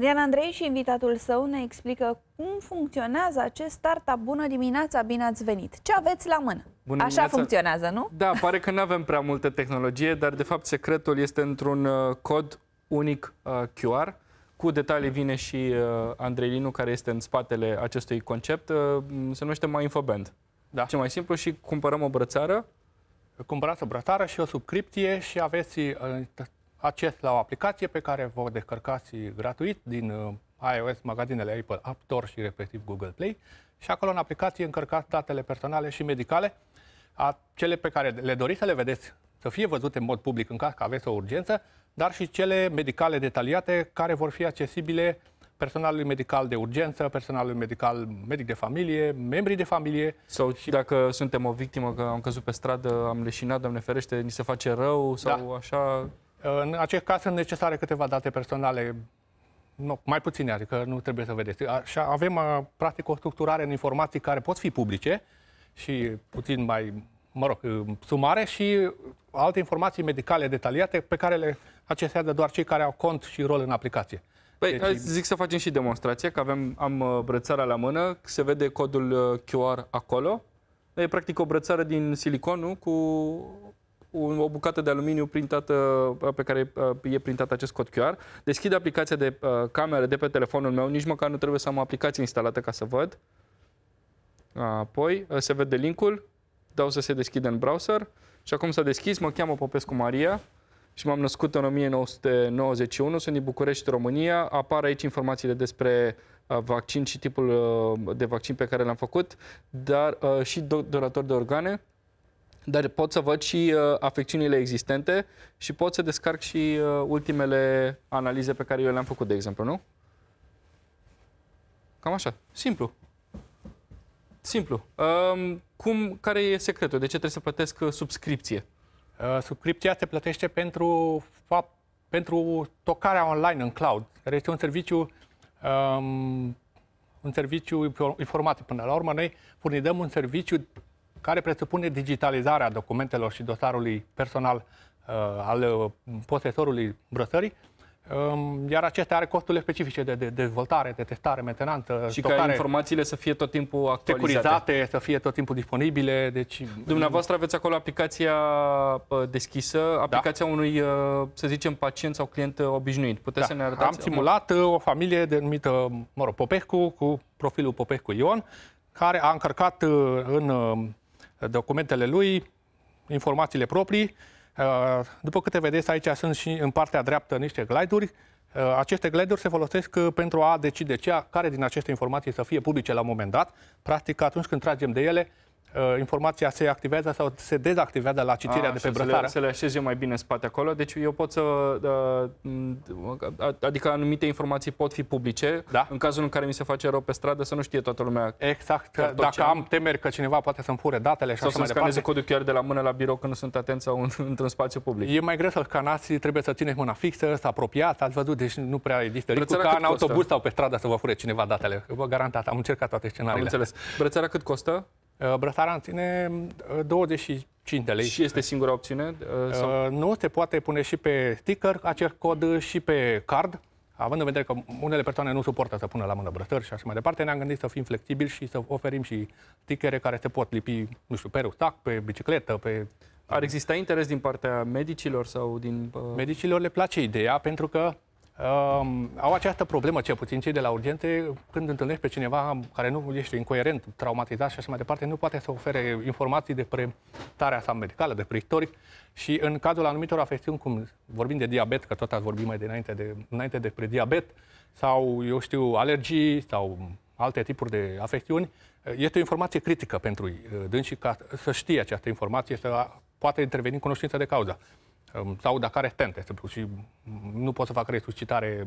Marian Andrei și invitatul său ne explică cum funcționează acest startup. Bună dimineața, bine ați venit! Ce aveți la mână? Bună Așa dimineața. funcționează, nu? Da, pare că nu avem prea multă tehnologie, dar de fapt secretul este într-un uh, cod unic uh, QR. Cu detalii vine și uh, Andrei Linu, care este în spatele acestui concept. Se numește My Infoband. Da. Ce mai simplu și cumpărăm o brățară. Cumpărați o brățară și o subcriptie și aveți acces la o aplicație pe care vă descărcați gratuit din uh, iOS, magazinele Apple App Store și respectiv Google Play și acolo în aplicație încărcați datele personale și medicale a cele pe care le doriți să le vedeți, să fie văzute în mod public în caz că aveți o urgență, dar și cele medicale detaliate care vor fi accesibile personalului medical de urgență, personalului medical, medic de familie, membrii de familie. Sau și... dacă suntem o victimă că am căzut pe stradă, am leșinat, Doamne ferește, ni se face rău sau da. așa... În acest caz sunt necesare câteva date personale, nu, mai puține, adică nu trebuie să vedeți. Așa, avem, practic, o structurare în informații care pot fi publice și puțin mai, mă rog, sumare și alte informații medicale detaliate pe care le accesează doar cei care au cont și rol în aplicație. Păi, deci... zic să facem și demonstrația, că avem, am uh, brățara la mână, se vede codul uh, QR acolo. E practic o brățară din silicon, nu? Cu un, o bucată de aluminiu printată, uh, pe care uh, e printat acest cod QR. Deschid aplicația de uh, cameră de pe telefonul meu, nici măcar nu trebuie să am o aplicație instalată ca să văd. Apoi uh, se vede linkul, dau să se deschidă în browser și acum s-a deschis, mă cheamă Popescu Maria și m-am născut în 1991, sunt din București, România. Apar aici informațiile despre vaccin și tipul de vaccin pe care l-am făcut, dar și donator de organe dar pot să văd și uh, afecțiunile existente și pot să descarc și uh, ultimele analize pe care eu le-am făcut, de exemplu, nu? Cam așa, simplu. Simplu. Um, cum, care e secretul? De ce trebuie să plătesc uh, subscripție? Uh, subscripția se plătește pentru, fa pentru tocarea online în cloud, care este un serviciu um, un serviciu informatic. Până la urmă, noi furnizăm un serviciu care presupune digitalizarea documentelor și dosarului personal uh, al uh, posesorului brăsării, um, iar acestea are costurile specifice de, de dezvoltare, de testare, mentenanță, și stocare, ca informațiile să fie tot timpul actualizate, securizate, să fie tot timpul disponibile. Deci dumneavoastră aveți acolo aplicația uh, deschisă, da. aplicația da. unui, uh, să zicem, pacient sau client obișnuit. Puteți da. să ne arătați? Am simulat o familie denumită, mă rog, Popescu cu profilul Popescu Ion, care a încărcat în documentele lui, informațiile proprii. Uh, după câte vedeți, aici sunt și în partea dreaptă niște glide-uri. Uh, aceste glide-uri se folosesc uh, pentru a decide cea, care din aceste informații să fie publice la un moment dat. Practic, atunci când tragem de ele, Uh, informația se activează sau se dezactivează la citirea A, de pe brățară. Să le, le așez eu mai bine în spate acolo, deci eu pot să... Uh, uh, adică anumite informații pot fi publice, da? în cazul în care mi se face rău pe stradă, să nu știe toată lumea. Exact, dacă am, am temeri că cineva poate să-mi fure datele și sau așa mai departe. Sau să codul chiar de la mână la birou când nu sunt atent sau în, într-un spațiu public. E mai greu să-l canați, trebuie să țineți mâna fixă, să apropiați, ați văzut, deci nu prea există riscul ca în autobuz sau pe stradă să vă fure cineva datele. Vă garantat, am încercat toate scenariile. Am înțeles. Brățara cât costă? Uh, în ține 25 uh, de lei. Și este singura opțiune? Uh, sau? Nu, se poate pune și pe ticker acel cod și pe card. Având în vedere că unele persoane nu suportă să pună la mână brătări și așa mai departe, ne-am gândit să fim flexibili și să oferim și tickere care se pot lipi, nu știu, pe rucsac, pe bicicletă, pe... Ar exista interes din partea medicilor sau din... Uh... Medicilor le place ideea pentru că Um, au această problemă, cel puțin cei de la urgente, când întâlnești pe cineva care nu este incoerent, traumatizat și așa mai departe, nu poate să ofere informații despre starea sa medicală, despre istoric și în cazul anumitor afecțiuni, cum vorbim de diabet, că tot ați vorbit mai dinainte, de, înainte despre diabet, sau, eu știu, alergii sau alte tipuri de afecțiuni, este o informație critică pentru dânsii ca să știe această informație, să poată interveni în cunoștință de cauză sau dacă are tent, este exemplu, și nu poți să facă resuscitare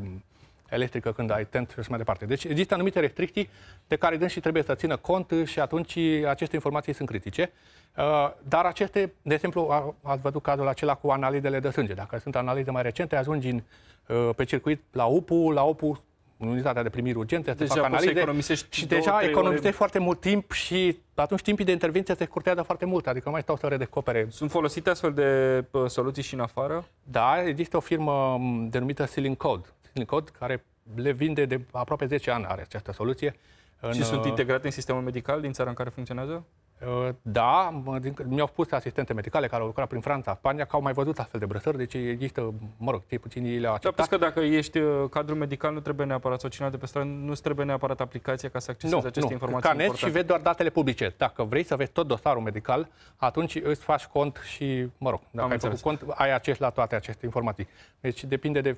electrică când ai tent și așa mai departe. Deci există anumite restricții de care dâns și trebuie să țină cont și atunci aceste informații sunt critice. Uh, dar aceste, de exemplu, ați văzut cazul acela cu analizele de sânge. Dacă sunt analize mai recente, ajungi în, uh, pe circuit la UPU, la UPU în unitatea de primiri urgente, deja deci fac analize economisești și deja economisești foarte mult timp și atunci timpii de intervenție se curtează foarte mult, adică nu mai stau să redecopere. Sunt folosite astfel de soluții și în afară? Da, există o firmă denumită Ceiling Code, Ceiling Code care le vinde de aproape 10 ani are această soluție. În... Și sunt uh, integrate în sistemul medical din țara în care funcționează? Ă, da, mi-au spus asistente medicale care au lucrat prin Franța, Spania, că au mai văzut astfel de brăsări, deci există, mă rog, cei puțini ei le-au da, acceptat. Dar că dacă ești ă, cadru medical, nu trebuie neapărat sau de pe stradă, nu trebuie neapărat aplicația ca să accesezi nu, aceste nu. informații Canezi importante. și vezi doar datele publice. Dacă vrei să vezi tot dosarul medical, atunci îți faci cont și, mă rog, dacă Am ai înțeles. făcut cont, ai acces la toate aceste informații. Deci depinde de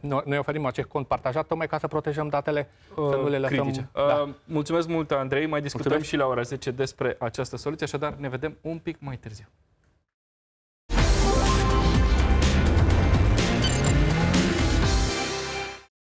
noi, noi oferim acest cont partajat tocmai ca să protejăm datele, uh, să nu le lăsăm... Critice. Da. Uh, da. Mulțumesc mult, Andrei. Mai discutăm mulțumesc. și la ora 10 despre această soluție, așadar ne vedem un pic mai târziu.